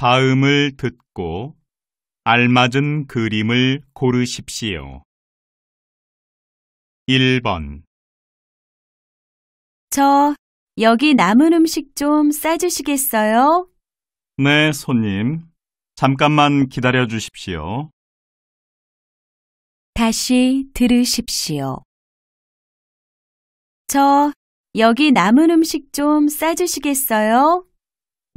다음을 듣고 알맞은 그림을 고르십시오. 1번 저 여기 남은 음식 좀 싸주시겠어요? 네, 손님. 잠깐만 기다려 주십시오. 다시 들으십시오. 저 여기 남은 음식 좀 싸주시겠어요?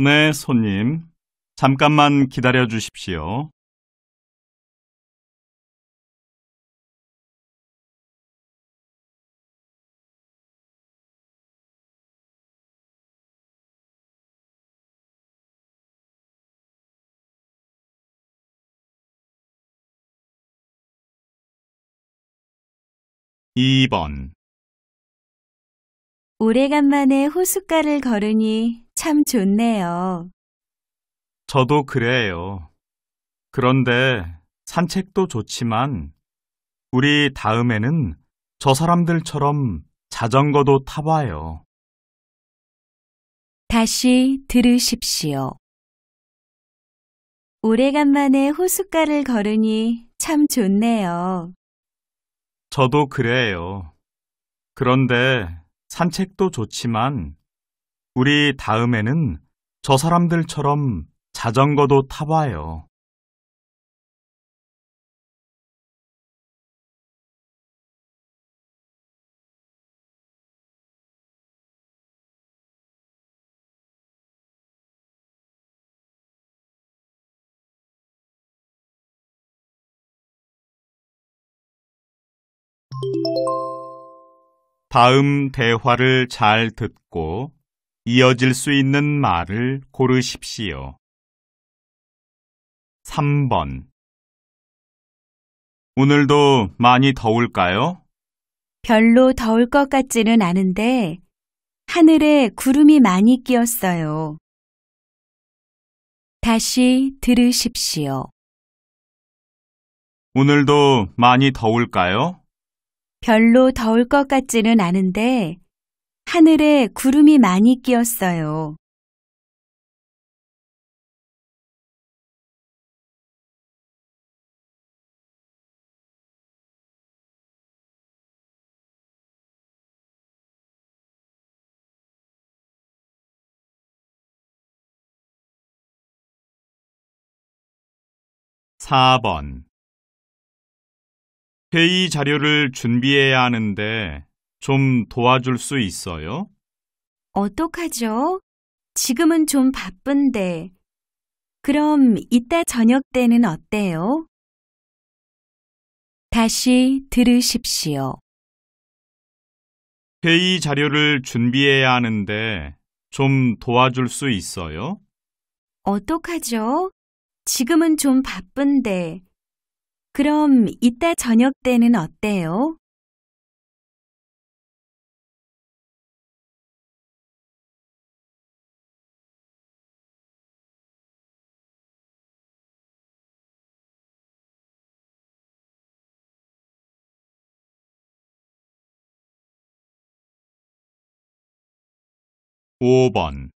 네, 손님. 잠깐만 기다려 주십시오. (2번) 오래간만에 호숫가를 걸으니 참 좋네요. 저도 그래요. 그런데 산책도 좋지만 우리 다음에는 저 사람들처럼 자전거도 타봐요. 다시 들으십시오. 오래간만에 호숫가를 걸으니 참 좋네요. 저도 그래요. 그런데 산책도 좋지만 우리 다음에는 저 사람들처럼 자전거도 타봐요. 다음 대화를 잘 듣고 이어질 수 있는 말을 고르십시오. 3번 오늘도 많이 더울까요? 별로 더울 것 같지는 않은데 하늘에 구름이 많이 끼었어요. 다시 들으십시오. 오늘도 많이 더울까요? 별로 더울 것 같지는 않은데 하늘에 구름이 많이 끼었어요. 4번 회의 자료를 준비해야 하는데 좀 도와줄 수 있어요? 어떡하죠? 지금은 좀 바쁜데. 그럼 이따 저녁 때는 어때요? 다시 들으십시오. 회의 자료를 준비해야 하는데 좀 도와줄 수 있어요? 어떡하죠? 지금은 좀 바쁜데. 그럼 이따 저녁 때는 어때요? (5번)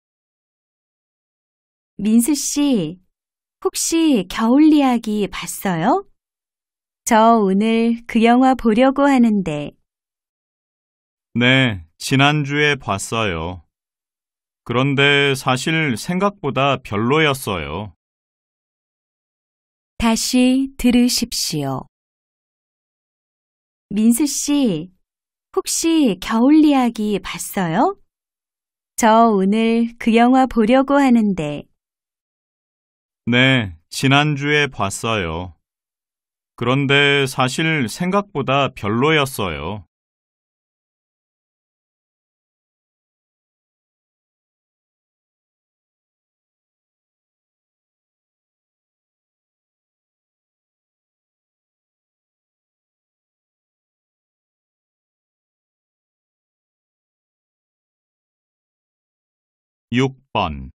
민수 씨, 혹시 겨울 이야기 봤어요? 저 오늘 그 영화 보려고 하는데. 네, 지난주에 봤어요. 그런데 사실 생각보다 별로였어요. 다시 들으십시오. 민수 씨, 혹시 겨울 이야기 봤어요? 저 오늘 그 영화 보려고 하는데. 네, 지난주에 봤어요. 그런데 사실 생각보다 별로였어요. (6번)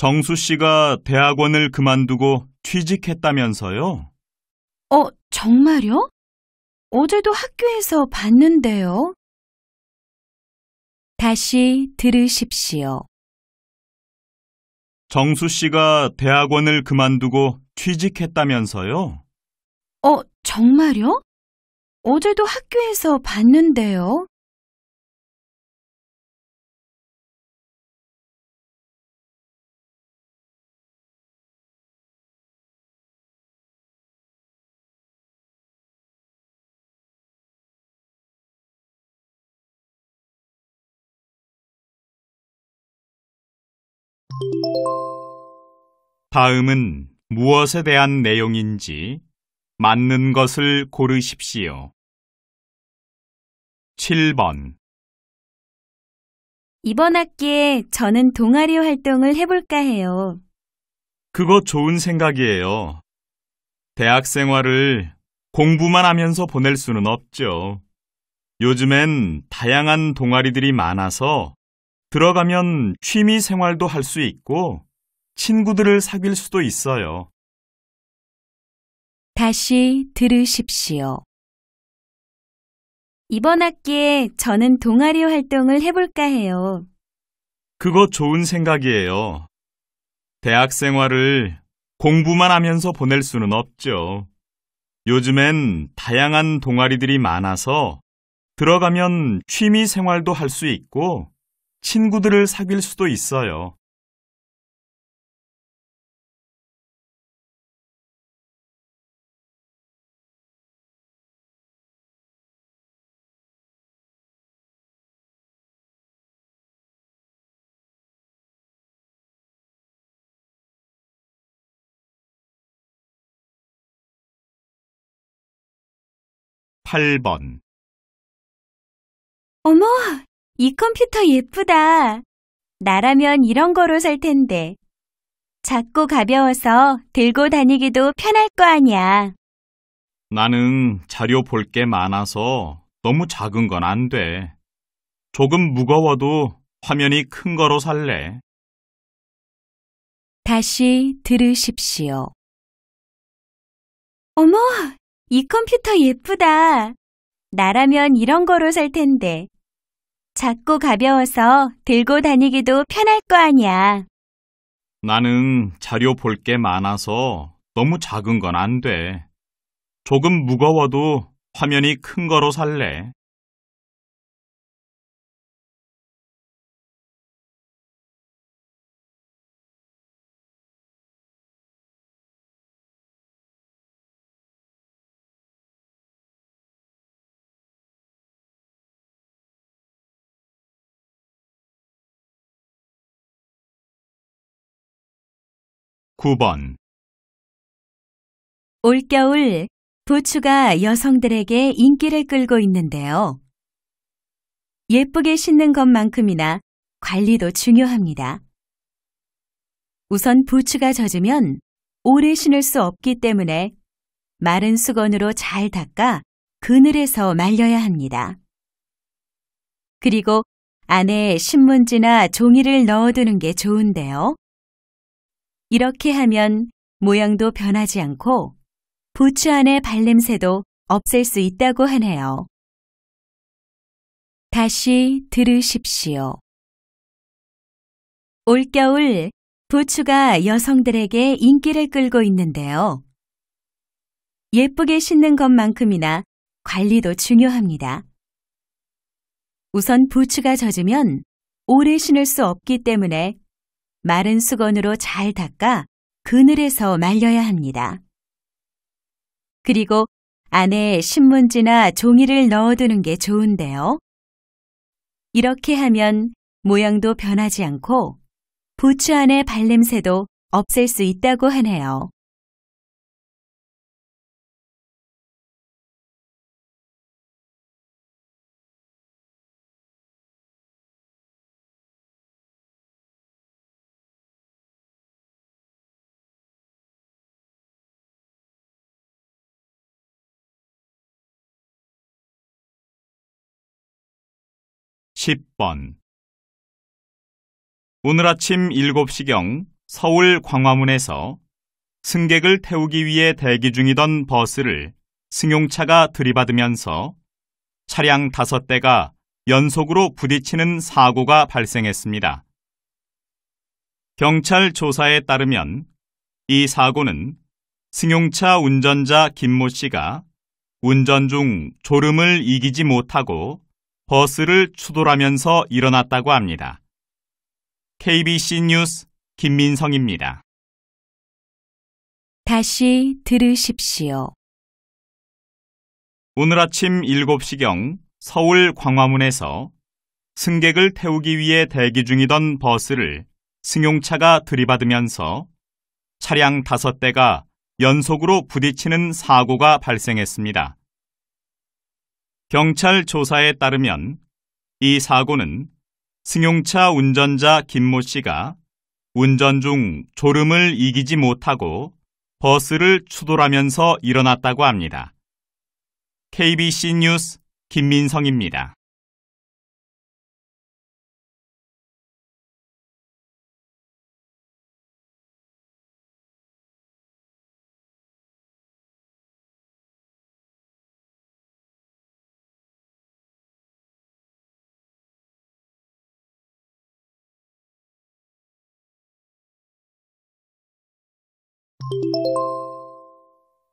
정수 씨가 대학원을 그만두고 취직했다면서요? 어, 정말요? 어제도 학교에서 봤는데요. 다시 들으십시오. 정수 씨가 대학원을 그만두고 취직했다면서요? 어, 정말요? 어제도 학교에서 봤는데요. 다음은 무엇에 대한 내용인지 맞는 것을 고르십시오. 7번 이번 학기에 저는 동아리 활동을 해볼까 해요. 그거 좋은 생각이에요. 대학 생활을 공부만 하면서 보낼 수는 없죠. 요즘엔 다양한 동아리들이 많아서 들어가면 취미 생활도 할 수 있고 친구들을 사귈 수도 있어요. 다시 들으십시오. 이번 학기에 저는 동아리 활동을 해볼까 해요. 그거 좋은 생각이에요. 대학 생활을 공부만 하면서 보낼 수는 없죠. 요즘엔 다양한 동아리들이 많아서 들어가면 취미 생활도 할 수 있고 친구들을 사귈 수도 있어요. 8번 어머, 이 컴퓨터 예쁘다. 나라면 이런 거로 살 텐데. 작고 가벼워서 들고 다니기도 편할 거 아니야. 나는 자료 볼 게 많아서 너무 작은 건 안 돼. 조금 무거워도 화면이 큰 거로 살래. 다시 들으십시오. 어머, 이 컴퓨터 예쁘다. 나라면 이런 거로 살 텐데. 작고 가벼워서 들고 다니기도 편할 거 아니야. 나는 자료 볼 게 많아서 너무 작은 건 안 돼. 조금 무거워도 화면이 큰 거로 살래. 9번 올겨울 부추가 여성들에게 인기를 끌고 있는데요. 예쁘게 신는 것만큼이나 관리도 중요합니다. 우선 부추가 젖으면 오래 신을 수 없기 때문에 마른 수건으로 잘 닦아 그늘에서 말려야 합니다. 그리고 안에 신문지나 종이를 넣어두는 게 좋은데요. 이렇게 하면 모양도 변하지 않고 부츠 안의 발냄새도 없앨 수 있다고 하네요. 다시 들으십시오. 올겨울 부츠가 여성들에게 인기를 끌고 있는데요. 예쁘게 신는 것만큼이나 관리도 중요합니다. 우선 부츠가 젖으면 오래 신을 수 없기 때문에 마른 수건으로 잘 닦아 그늘에서 말려야 합니다. 그리고 안에 신문지나 종이를 넣어두는 게 좋은데요. 이렇게 하면 모양도 변하지 않고 부츠 안의 발냄새도 없앨 수 있다고 하네요. 10번 오늘 아침 7시경 서울 광화문에서 승객을 태우기 위해 대기 중이던 버스를 승용차가 들이받으면서 차량 5대가 연속으로 부딪히는 사고가 발생했습니다. 경찰 조사에 따르면 이 사고는 승용차 운전자 김모 씨가 운전 중 졸음을 이기지 못하고 버스를 추돌하면서 일어났다고 합니다. KBC 뉴스 김민성입니다. 다시 들으십시오. 오늘 아침 7시경 서울 광화문에서 승객을 태우기 위해 대기 중이던 버스를 승용차가 들이받으면서 차량 5대가 연속으로 부딪히는 사고가 발생했습니다. 경찰 조사에 따르면 이 사고는 승용차 운전자 김모 씨가 운전 중 졸음을 이기지 못하고 버스를 추돌하면서 일어났다고 합니다. KBC 뉴스 김민성입니다.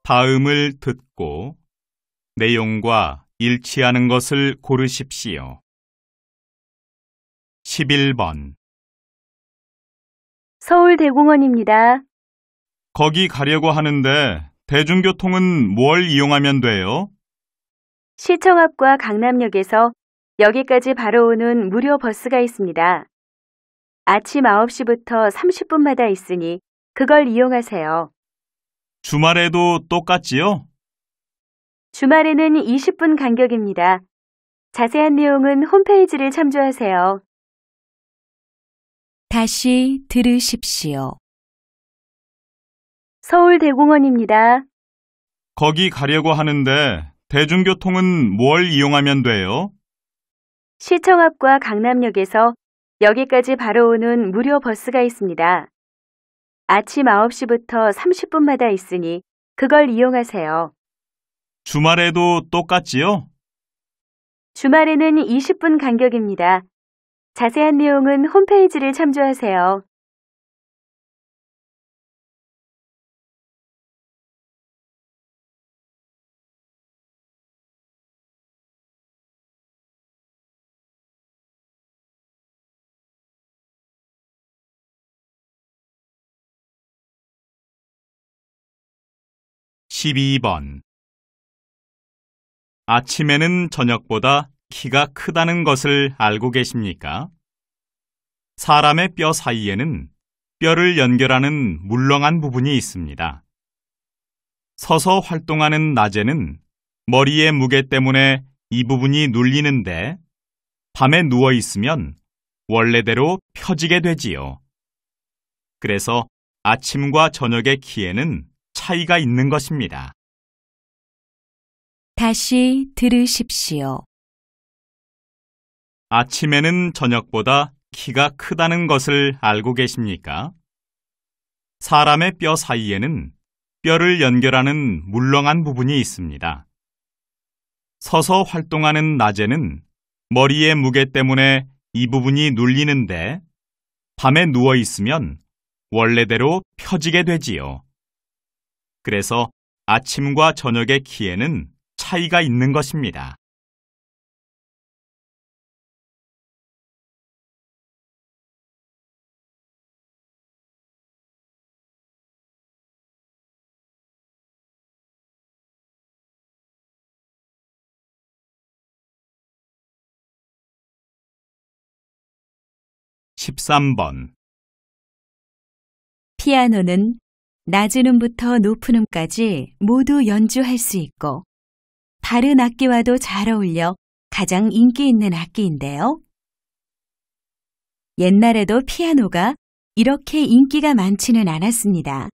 다음을 듣고 내용과 일치하는 것을 고르십시오. 11번 서울대공원입니다. 거기 가려고 하는데 대중교통은 뭘 이용하면 돼요? 시청 앞과 강남역에서 여기까지 바로 오는 무료 버스가 있습니다. 아침 9시부터 30분마다 있으니 그걸 이용하세요. 주말에도 똑같지요? 주말에는 20분 간격입니다. 자세한 내용은 홈페이지를 참조하세요. 다시 들으십시오. 서울대공원입니다. 거기 가려고 하는데 대중교통은 뭘 이용하면 돼요? 시청 앞과 강남역에서 여기까지 바로 오는 무료 버스가 있습니다. 아침 9시부터 30분마다 있으니 그걸 이용하세요. 주말에도 똑같지요? 주말에는 20분 간격입니다. 자세한 내용은 홈페이지를 참조하세요. 12번 아침에는 저녁보다 키가 크다는 것을 알고 계십니까? 사람의 뼈 사이에는 뼈를 연결하는 물렁한 부분이 있습니다. 서서 활동하는 낮에는 머리의 무게 때문에 이 부분이 눌리는데 밤에 누워 있으면 원래대로 펴지게 되지요. 그래서 아침과 저녁의 키에는 차이가 있는 것입니다. 다시 들으십시오. 아침에는 저녁보다 키가 크다는 것을 알고 계십니까? 사람의 뼈 사이에는 뼈를 연결하는 물렁한 부분이 있습니다. 서서 활동하는 낮에는 머리의 무게 때문에 이 부분이 눌리는데 밤에 누워 있으면 원래대로 펴지게 되지요. 그래서 아침과 저녁의 키에는 차이가 있는 것입니다. (13번) 피아노는 낮은 음부터 높은 음까지 모두 연주할 수 있고 다른 악기와도 잘 어울려 가장 인기 있는 악기인데요. 옛날에도 피아노가 이렇게 인기가 많지는 않았습니다.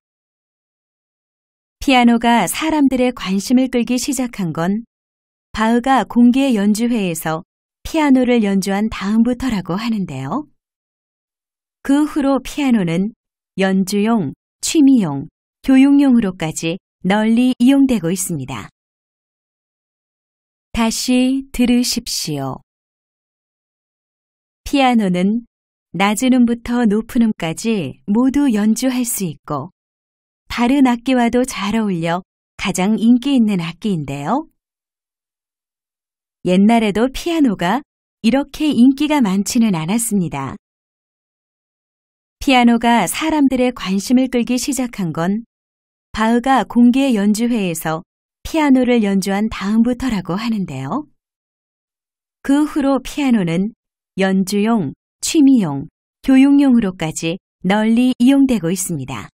피아노가 사람들의 관심을 끌기 시작한 건 바흐가 공개 연주회에서 피아노를 연주한 다음부터라고 하는데요. 그 후로 피아노는 연주용 취미용, 교육용으로까지 널리 이용되고 있습니다. 다시 들으십시오. 피아노는 낮은 음부터 높은 음까지 모두 연주할 수 있고 다른 악기와도 잘 어울려 가장 인기 있는 악기인데요. 옛날에도 피아노가 이렇게 인기가 많지는 않았습니다. 피아노가 사람들의 관심을 끌기 시작한 건 바흐가 공개 연주회에서 피아노를 연주한 다음부터라고 하는데요. 그 후로 피아노는 연주용, 취미용, 교육용으로까지 널리 이용되고 있습니다.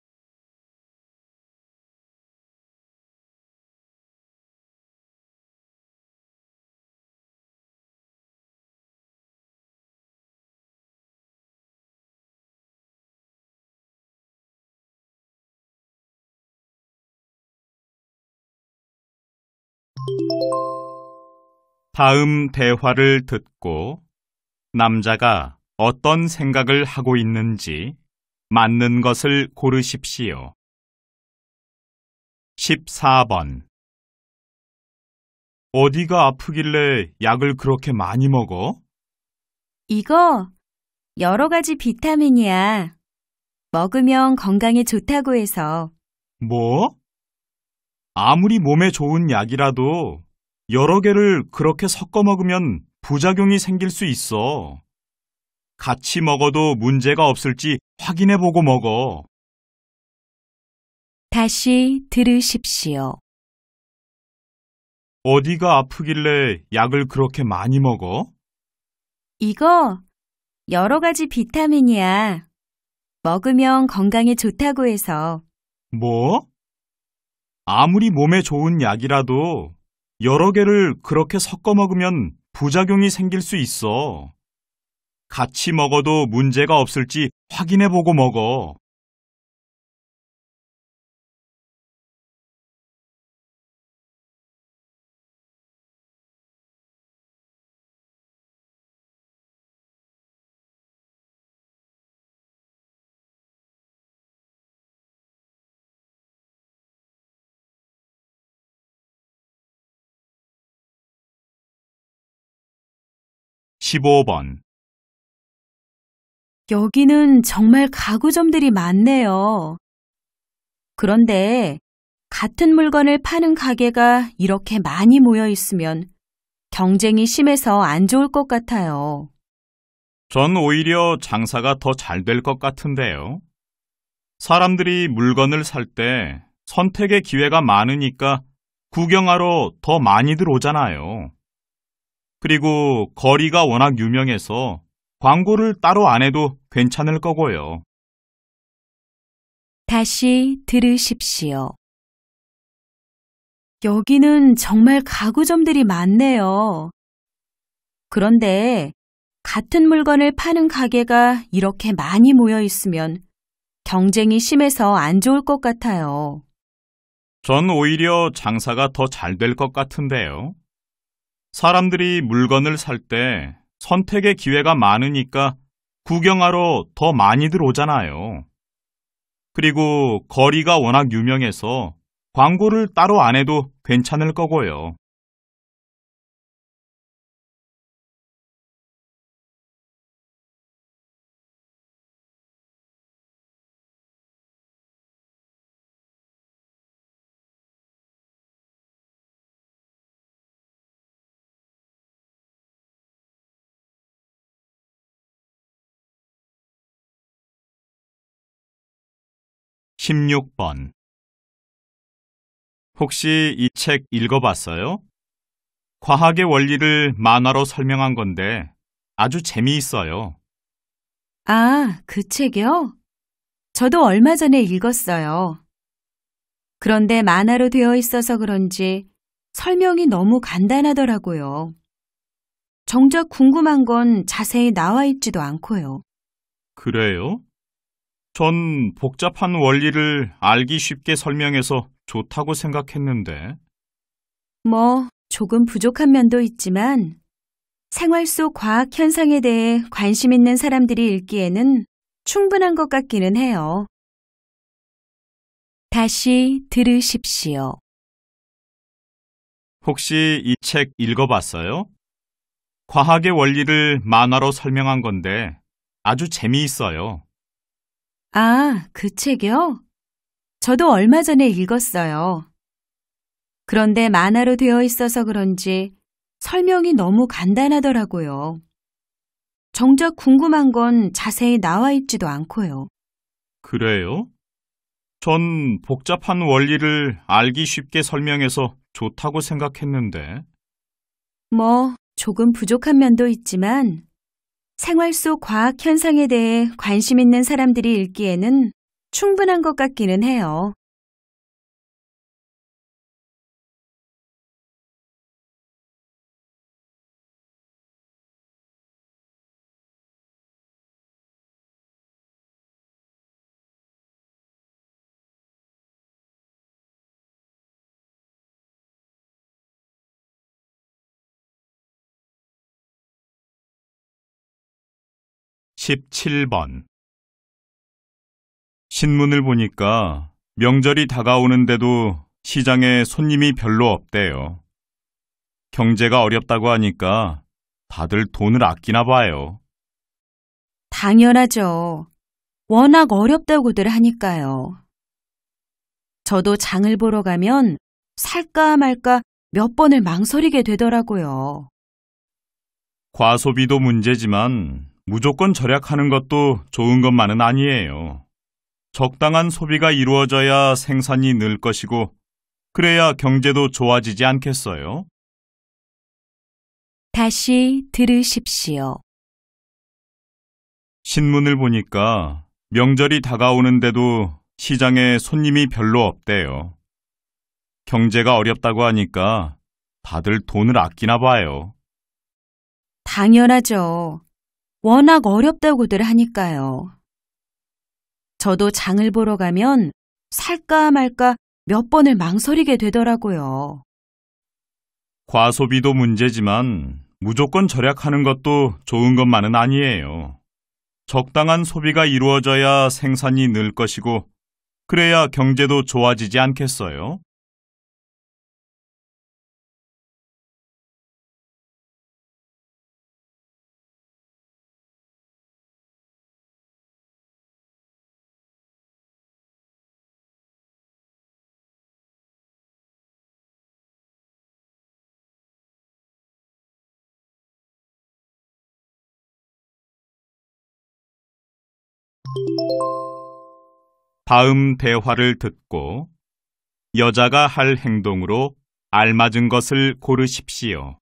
다음 대화를 듣고 남자가 어떤 생각을 하고 있는지 맞는 것을 고르십시오. 14번 어디가 아프길래 약을 그렇게 많이 먹어? 이거 여러 가지 비타민이야. 먹으면 건강에 좋다고 해서. 뭐? 아무리 몸에 좋은 약이라도 여러 개를 그렇게 섞어 먹으면 부작용이 생길 수 있어. 같이 먹어도 문제가 없을지 확인해 보고 먹어. 다시 들으십시오. 어디가 아프길래 약을 그렇게 많이 먹어? 이거 여러 가지 비타민이야. 먹으면 건강에 좋다고 해서. 뭐? 아무리 몸에 좋은 약이라도 여러 개를 그렇게 섞어 먹으면 부작용이 생길 수 있어. 같이 먹어도 문제가 없을지 확인해 보고 먹어. 15번 여기는 정말 가구점들이 많네요. 그런데 같은 물건을 파는 가게가 이렇게 많이 모여 있으면 경쟁이 심해서 안 좋을 것 같아요. 전 오히려 장사가 더 잘 될 것 같은데요. 사람들이 물건을 살 때 선택의 기회가 많으니까 구경하러 더 많이들 오잖아요. 그리고 거리가 워낙 유명해서 광고를 따로 안 해도 괜찮을 거고요. 다시 들으십시오. 여기는 정말 가구점들이 많네요. 그런데 같은 물건을 파는 가게가 이렇게 많이 모여 있으면 경쟁이 심해서 안 좋을 것 같아요. 전 오히려 장사가 더 잘 될 것 같은데요. 사람들이 물건을 살 때 선택의 기회가 많으니까 구경하러 더 많이들 오잖아요. 그리고 거리가 워낙 유명해서 광고를 따로 안 해도 괜찮을 거고요. 16번 혹시 이 책 읽어봤어요? 과학의 원리를 만화로 설명한 건데 아주 재미있어요. 아, 그 책이요? 저도 얼마 전에 읽었어요. 그런데 만화로 되어 있어서 그런지 설명이 너무 간단하더라고요. 정작 궁금한 건 자세히 나와 있지도 않고요. 그래요? 전 복잡한 원리를 알기 쉽게 설명해서 좋다고 생각했는데. 뭐, 조금 부족한 면도 있지만 생활 속 과학 현상에 대해 관심 있는 사람들이 읽기에는 충분한 것 같기는 해요. 다시 들으십시오. 혹시 이 책 읽어봤어요? 과학의 원리를 만화로 설명한 건데 아주 재미있어요. 아, 그 책이요? 저도 얼마 전에 읽었어요. 그런데 만화로 되어 있어서 그런지 설명이 너무 간단하더라고요. 정작 궁금한 건 자세히 나와 있지도 않고요. 그래요? 전 복잡한 원리를 알기 쉽게 설명해서 좋다고 생각했는데. 뭐, 조금 부족한 면도 있지만 생활 속 과학 현상에 대해 관심 있는 사람들이 읽기에는 충분한 것 같기는 해요. 17번 신문을 보니까 명절이 다가오는데도 시장에 손님이 별로 없대요. 경제가 어렵다고 하니까 다들 돈을 아끼나 봐요. 당연하죠. 워낙 어렵다고들 하니까요. 저도 장을 보러 가면 살까 말까 몇 번을 망설이게 되더라고요. 과소비도 문제지만 무조건 절약하는 것도 좋은 것만은 아니에요. 적당한 소비가 이루어져야 생산이 늘 것이고, 그래야 경제도 좋아지지 않겠어요? 다시 들으십시오. 신문을 보니까 명절이 다가오는데도 시장에 손님이 별로 없대요. 경제가 어렵다고 하니까 다들 돈을 아끼나 봐요. 당연하죠. 워낙 어렵다고들 하니까요. 저도 장을 보러 가면 살까 말까 몇 번을 망설이게 되더라고요. 과소비도 문제지만 무조건 절약하는 것도 좋은 것만은 아니에요. 적당한 소비가 이루어져야 생산이 늘 것이고, 그래야 경제도 좋아지지 않겠어요? 다음 대화를 듣고 여자가 할 행동으로 알맞은 것을 고르십시오.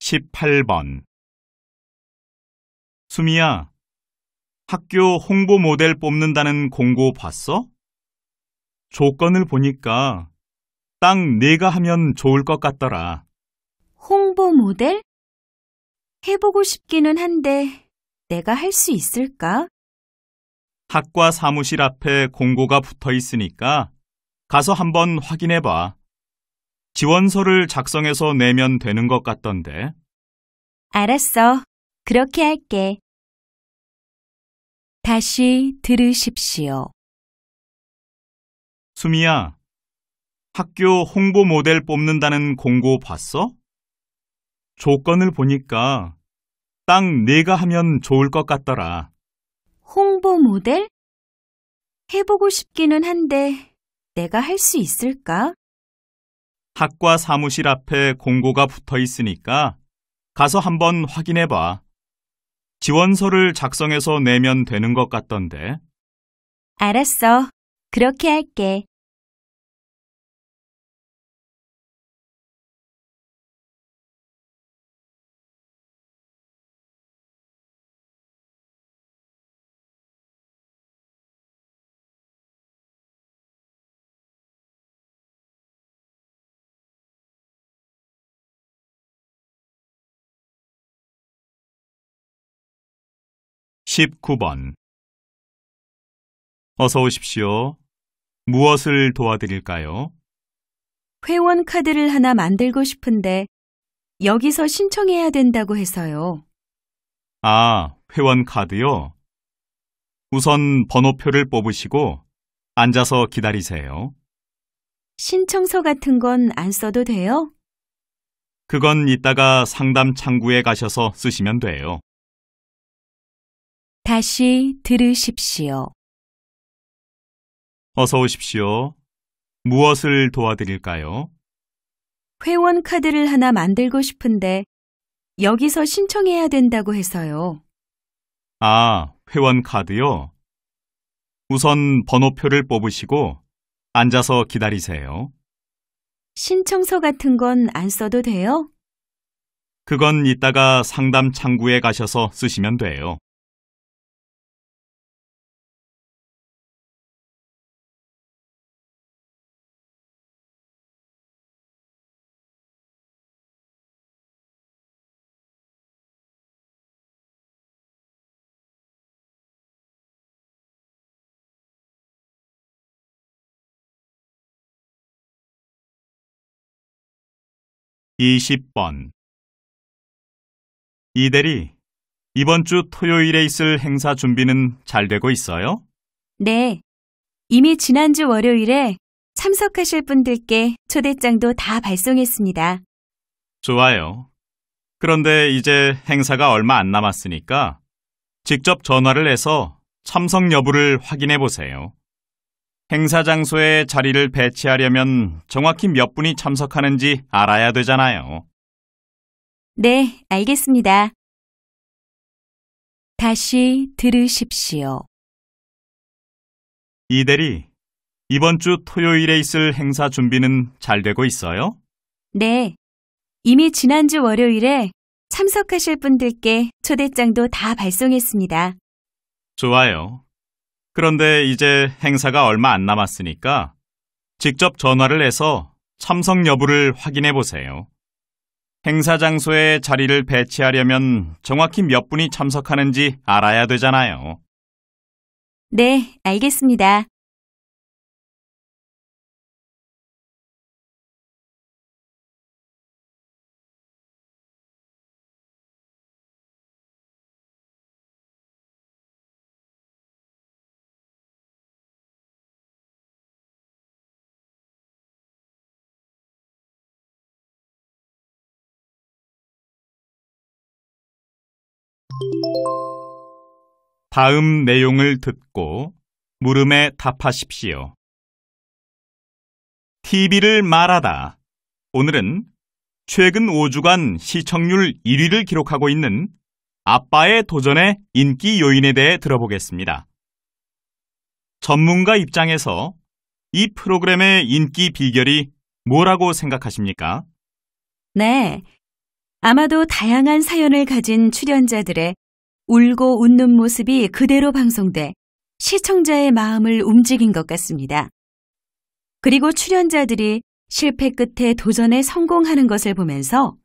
18번 수미야, 학교 홍보 모델 뽑는다는 공고 봤어? 조건을 보니까 딱 네가 하면 좋을 것 같더라. 홍보 모델? 해보고 싶기는 한데 내가 할 수 있을까? 학과 사무실 앞에 공고가 붙어 있으니까 가서 한번 확인해 봐. 지원서를 작성해서 내면 되는 것 같던데. 알았어. 그렇게 할게. 다시 들으십시오. 수미야, 학교 홍보 모델 뽑는다는 공고 봤어? 조건을 보니까 딱 네가 하면 좋을 것 같더라. 홍보 모델? 해보고 싶기는 한데 내가 할 수 있을까? 학과 사무실 앞에 공고가 붙어 있으니까 가서 한번 확인해 봐. 지원서를 작성해서 내면 되는 것 같던데. 알았어. 그렇게 할게. 19번 어서 오십시오. 무엇을 도와드릴까요? 회원 카드를 하나 만들고 싶은데 여기서 신청해야 된다고 해서요. 아, 회원 카드요? 우선 번호표를 뽑으시고 앉아서 기다리세요. 신청서 같은 건 안 써도 돼요? 그건 이따가 상담 창구에 가셔서 쓰시면 돼요. 다시 들으십시오. 어서 오십시오. 무엇을 도와드릴까요? 회원 카드를 하나 만들고 싶은데 여기서 신청해야 된다고 해서요. 아, 회원 카드요? 우선 번호표를 뽑으시고 앉아서 기다리세요. 신청서 같은 건 안 써도 돼요? 그건 이따가 상담 창구에 가셔서 쓰시면 돼요. 20번 이대리, 이번 주 토요일에 있을 행사 준비는 잘 되고 있어요? 네. 이미 지난주 월요일에 참석하실 분들께 초대장도 다 발송했습니다. 좋아요. 그런데 이제 행사가 얼마 안 남았으니까 직접 전화를 해서 참석 여부를 확인해 보세요. 행사 장소에 자리를 배치하려면 정확히 몇 분이 참석하는지 알아야 되잖아요. 네, 알겠습니다. 다시 들으십시오. 이 대리, 이번 주 토요일에 있을 행사 준비는 잘 되고 있어요? 네, 이미 지난주 월요일에 참석하실 분들께 초대장도 다 발송했습니다. 좋아요. 그런데 이제 행사가 얼마 안 남았으니까 직접 전화를 해서 참석 여부를 확인해 보세요. 행사 장소에 자리를 배치하려면 정확히 몇 분이 참석하는지 알아야 되잖아요. 네, 알겠습니다. 다음 내용을 듣고 물음에 답하십시오. TV를 말하다. 오늘은 최근 5주간 시청률 1위를 기록하고 있는 아빠의 도전의 인기 요인에 대해 들어보겠습니다. 전문가 입장에서 이 프로그램의 인기 비결이 뭐라고 생각하십니까? 네. 아마도 다양한 사연을 가진 출연자들의 울고 웃는 모습이 그대로 방송돼 시청자의 마음을 움직인 것 같습니다. 그리고 출연자들이 실패 끝에 도전에 성공하는 것을 보면서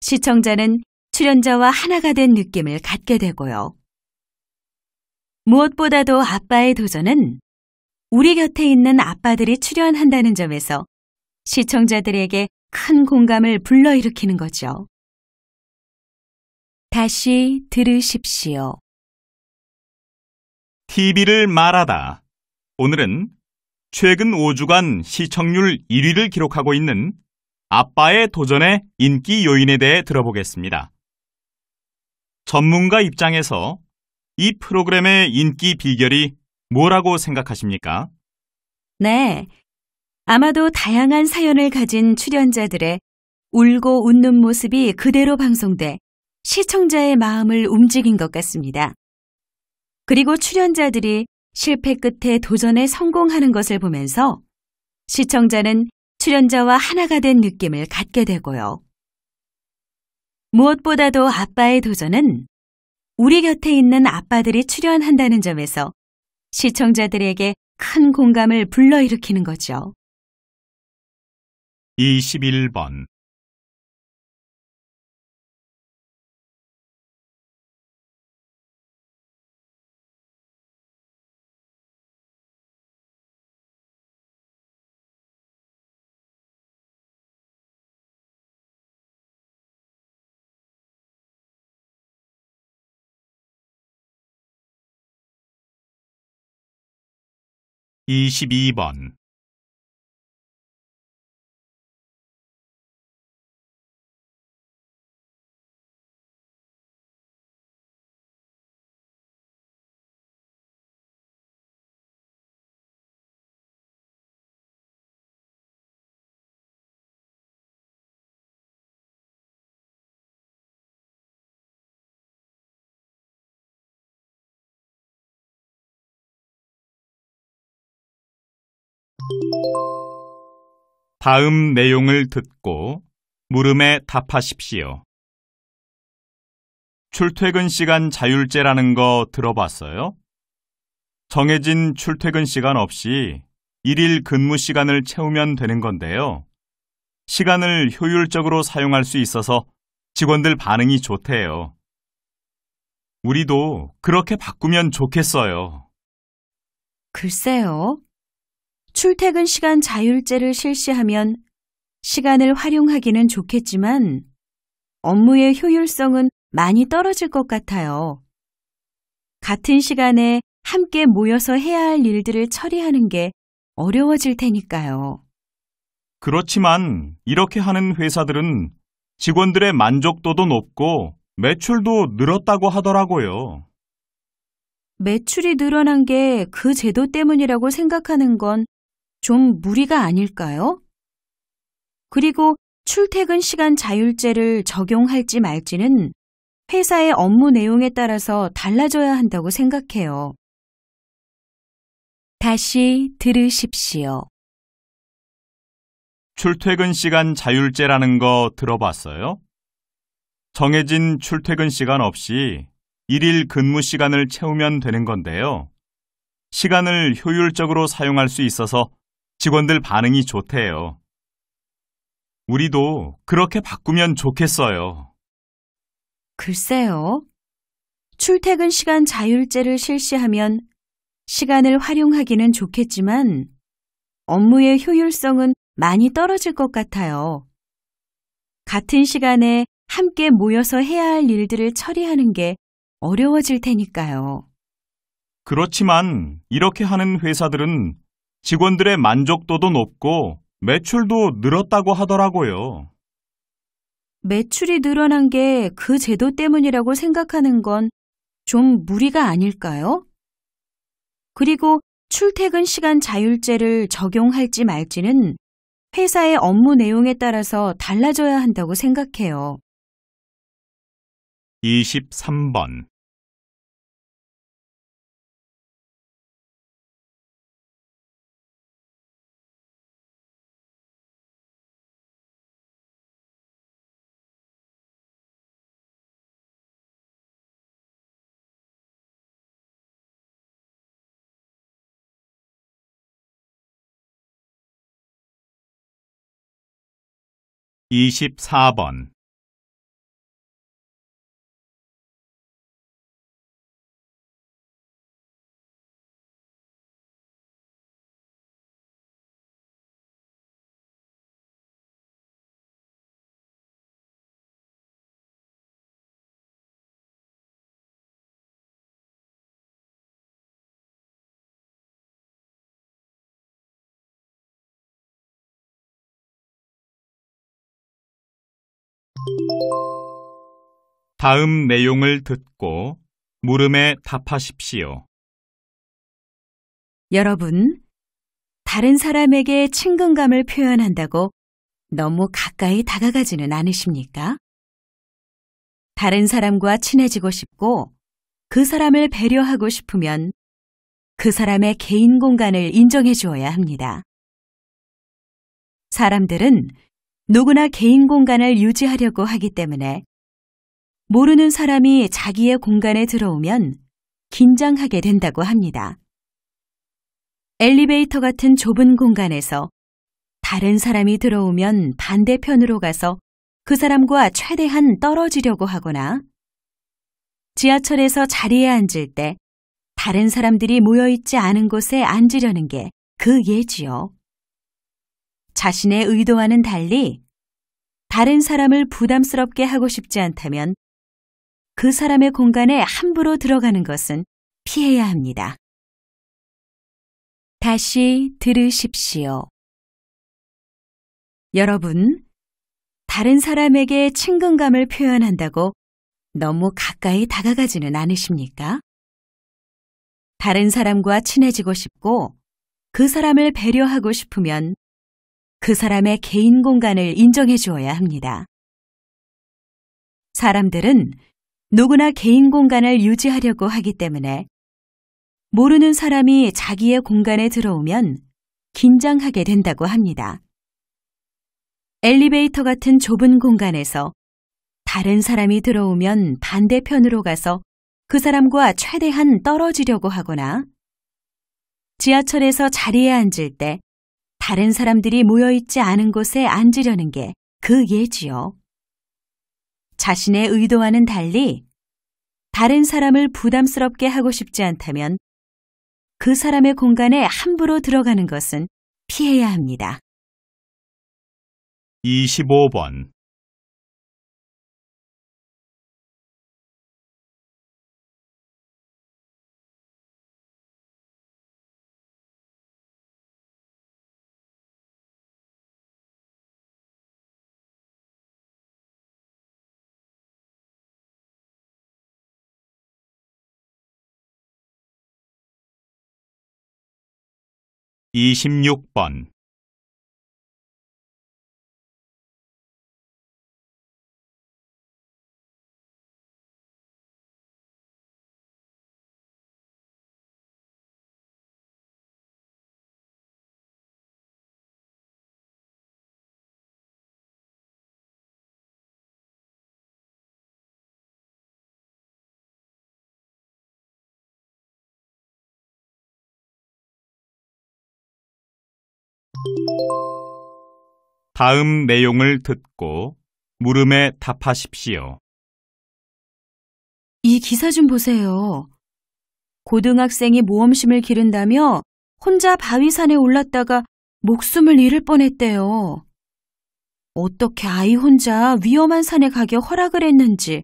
시청자는 출연자와 하나가 된 느낌을 갖게 되고요. 무엇보다도 아빠의 도전은 우리 곁에 있는 아빠들이 출연한다는 점에서 시청자들에게 큰 공감을 불러일으키는 거죠. 다시 들으십시오. TV를 말하다. 오늘은 최근 5주간 시청률 1위를 기록하고 있는 아빠의 도전의 인기 요인에 대해 들어보겠습니다. 전문가 입장에서 이 프로그램의 인기 비결이 뭐라고 생각하십니까? 네. 아마도 다양한 사연을 가진 출연자들의 울고 웃는 모습이 그대로 방송돼 시청자의 마음을 움직인 것 같습니다. 그리고 출연자들이 실패 끝에 도전에 성공하는 것을 보면서 시청자는 출연자와 하나가 된 느낌을 갖게 되고요. 무엇보다도 아빠의 도전은 우리 곁에 있는 아빠들이 출연한다는 점에서 시청자들에게 큰 공감을 불러일으키는 거죠. 21번 22번 다음 내용을 듣고 물음에 답하십시오. 출퇴근 시간 자율제라는 거 들어봤어요? 정해진 출퇴근 시간 없이 일일 근무 시간을 채우면 되는 건데요. 시간을 효율적으로 사용할 수 있어서 직원들 반응이 좋대요. 우리도 그렇게 바꾸면 좋겠어요. 글쎄요. 출퇴근 시간 자율제를 실시하면 시간을 활용하기는 좋겠지만 업무의 효율성은 많이 떨어질 것 같아요. 같은 시간에 함께 모여서 해야 할 일들을 처리하는 게 어려워질 테니까요. 그렇지만 이렇게 하는 회사들은 직원들의 만족도도 높고 매출도 늘었다고 하더라고요. 매출이 늘어난 게 그 제도 때문이라고 생각하는 건좀 무리가 아닐까요? 그리고 출퇴근 시간 자율제를 적용할지 말지는 회사의 업무 내용에 따라서 달라져야 한다고 생각해요. 다시 들으십시오. 출퇴근 시간 자율제라는 거 들어봤어요? 정해진 출퇴근 시간 없이 일일 근무 시간을 채우면 되는 건데요. 시간을 효율적으로 사용할 수 있어서 직원들 반응이 좋대요. 우리도 그렇게 바꾸면 좋겠어요. 글쎄요. 출퇴근 시간 자율제를 실시하면 시간을 활용하기는 좋겠지만 업무의 효율성은 많이 떨어질 것 같아요. 같은 시간에 함께 모여서 해야 할 일들을 처리하는 게 어려워질 테니까요. 그렇지만 이렇게 하는 회사들은 직원들의 만족도도 높고 매출도 늘었다고 하더라고요. 매출이 늘어난 게 그 제도 때문이라고 생각하는 건 좀 무리가 아닐까요? 그리고 출퇴근 시간 자율제를 적용할지 말지는 회사의 업무 내용에 따라서 달라져야 한다고 생각해요. 23번 24번 다음 내용을 듣고 물음에 답하십시오. 여러분, 다른 사람에게 친근감을 표현한다고 너무 가까이 다가가지는 않으십니까? 다른 사람과 친해지고 싶고 그 사람을 배려하고 싶으면 그 사람의 개인 공간을 인정해 주어야 합니다. 사람들은 누구나 개인 공간을 유지하려고 하기 때문에 모르는 사람이 자기의 공간에 들어오면 긴장하게 된다고 합니다. 엘리베이터 같은 좁은 공간에서 다른 사람이 들어오면 반대편으로 가서 그 사람과 최대한 떨어지려고 하거나 지하철에서 자리에 앉을 때 다른 사람들이 모여있지 않은 곳에 앉으려는 게 그 예지요. 자신의 의도와는 달리 다른 사람을 부담스럽게 하고 싶지 않다면 그 사람의 공간에 함부로 들어가는 것은 피해야 합니다. 다시 들으십시오. 여러분, 다른 사람에게 친근감을 표현한다고 너무 가까이 다가가지는 않으십니까? 다른 사람과 친해지고 싶고 그 사람을 배려하고 싶으면 그 사람의 개인 공간을 인정해 주어야 합니다. 사람들은 누구나 개인 공간을 유지하려고 하기 때문에 모르는 사람이 자기의 공간에 들어오면 긴장하게 된다고 합니다. 엘리베이터 같은 좁은 공간에서 다른 사람이 들어오면 반대편으로 가서 그 사람과 최대한 떨어지려고 하거나 지하철에서 자리에 앉을 때 다른 사람들이 모여있지 않은 곳에 앉으려는 게 그 예지요. 자신의 의도와는 달리 다른 사람을 부담스럽게 하고 싶지 않다면 그 사람의 공간에 함부로 들어가는 것은 피해야 합니다. 25번 26번 다음 내용을 듣고 물음에 답하십시오. 이 기사 좀 보세요. 고등학생이 모험심을 기른다며 혼자 바위산에 올랐다가 목숨을 잃을 뻔했대요. 어떻게 아이 혼자 위험한 산에 가게 허락을 했는지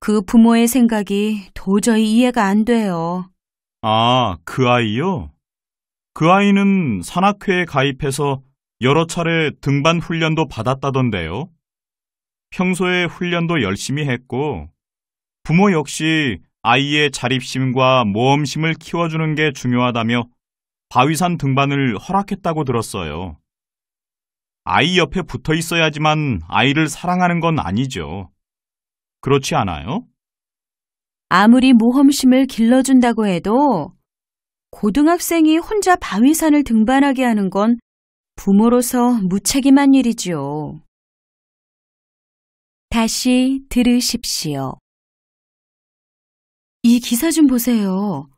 그 부모의 생각이 도저히 이해가 안 돼요. 아, 그 아이요? 그 아이는 산악회에 가입해서 여러 차례 등반 훈련도 받았다던데요. 평소에 훈련도 열심히 했고 부모 역시 아이의 자립심과 모험심을 키워주는 게 중요하다며 바위산 등반을 허락했다고 들었어요. 아이 옆에 붙어 있어야지만 아이를 사랑하는 건 아니죠. 그렇지 않아요? 아무리 모험심을 길러준다고 해도 고등학생이 혼자 바위산을 등반하게 하는 건 부모로서 무책임한 일이지요. 다시 들으십시오. 이 기사 좀 보세요.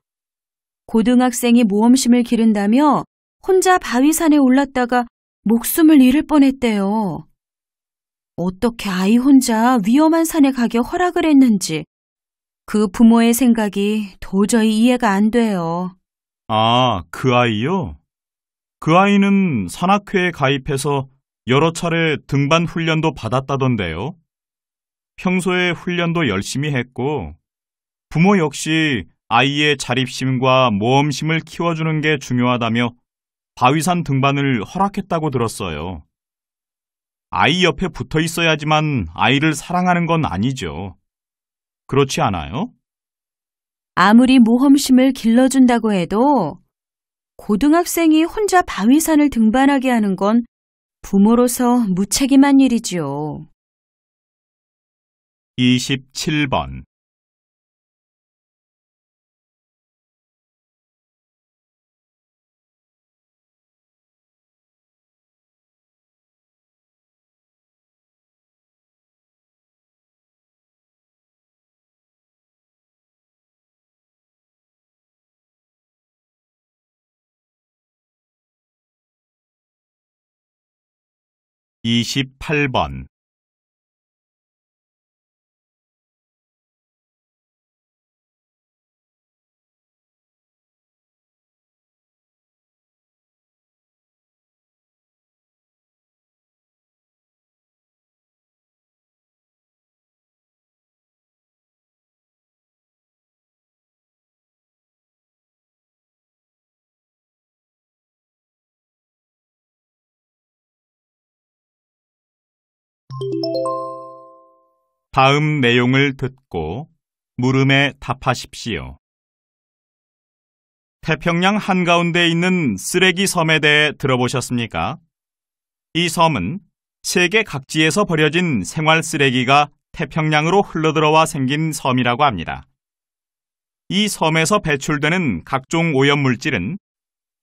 고등학생이 모험심을 기른다며 혼자 바위산에 올랐다가 목숨을 잃을 뻔했대요. 어떻게 아이 혼자 위험한 산에 가게 허락을 했는지 그 부모의 생각이 도저히 이해가 안 돼요. 아, 그 아이요? 그 아이는 산악회에 가입해서 여러 차례 등반 훈련도 받았다던데요. 평소에 훈련도 열심히 했고, 부모 역시 아이의 자립심과 모험심을 키워주는 게 중요하다며 바위산 등반을 허락했다고 들었어요. 아이 옆에 붙어 있어야지만 아이를 사랑하는 건 아니죠. 그렇지 않아요? 아무리 모험심을 길러준다고 해도 고등학생이 혼자 바위산을 등반하게 하는 건 부모로서 무책임한 일이지요. 27번 28번 다음 내용을 듣고 물음에 답하십시오. 태평양 한가운데 있는 쓰레기 섬에 대해 들어보셨습니까? 이 섬은 세계 각지에서 버려진 생활 쓰레기가 태평양으로 흘러들어와 생긴 섬이라고 합니다. 이 섬에서 배출되는 각종 오염물질은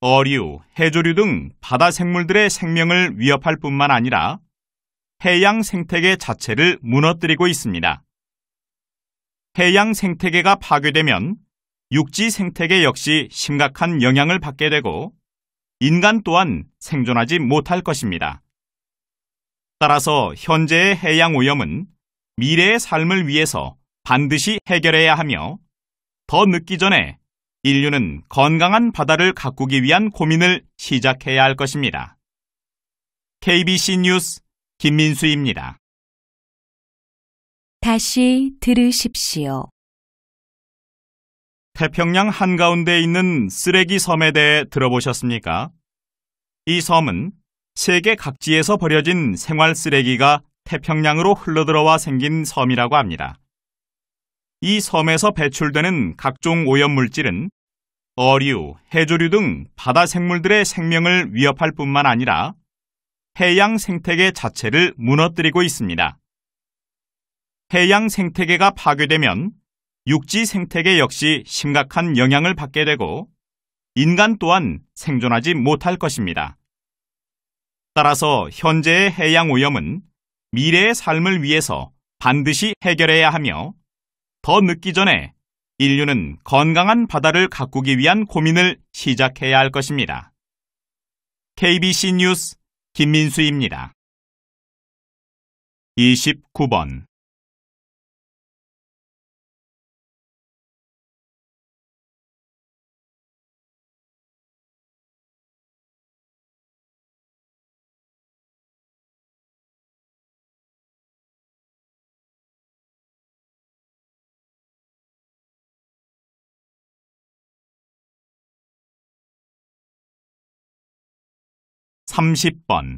어류, 해조류 등 바다 생물들의 생명을 위협할 뿐만 아니라 해양 생태계 자체를 무너뜨리고 있습니다. 해양 생태계가 파괴되면 육지 생태계 역시 심각한 영향을 받게 되고 인간 또한 생존하지 못할 것입니다. 따라서 현재의 해양 오염은 미래의 삶을 위해서 반드시 해결해야 하며 더 늦기 전에 인류는 건강한 바다를 가꾸기 위한 고민을 시작해야 할 것입니다. KBC 뉴스 김민수입니다. 다시 들으십시오. 태평양 한가운데 있는 쓰레기 섬에 대해 들어보셨습니까? 이 섬은 세계 각지에서 버려진 생활 쓰레기가 태평양으로 흘러들어와 생긴 섬이라고 합니다. 이 섬에서 배출되는 각종 오염물질은 어류, 해조류 등 바다 생물들의 생명을 위협할 뿐만 아니라 해양 생태계 자체를 무너뜨리고 있습니다. 해양 생태계가 파괴되면 육지 생태계 역시 심각한 영향을 받게 되고 인간 또한 생존하지 못할 것입니다. 따라서 현재의 해양 오염은 미래의 삶을 위해서 반드시 해결해야 하며 더 늦기 전에 인류는 건강한 바다를 가꾸기 위한 고민을 시작해야 할 것입니다. KBC 뉴스 김민수입니다. 29번 30번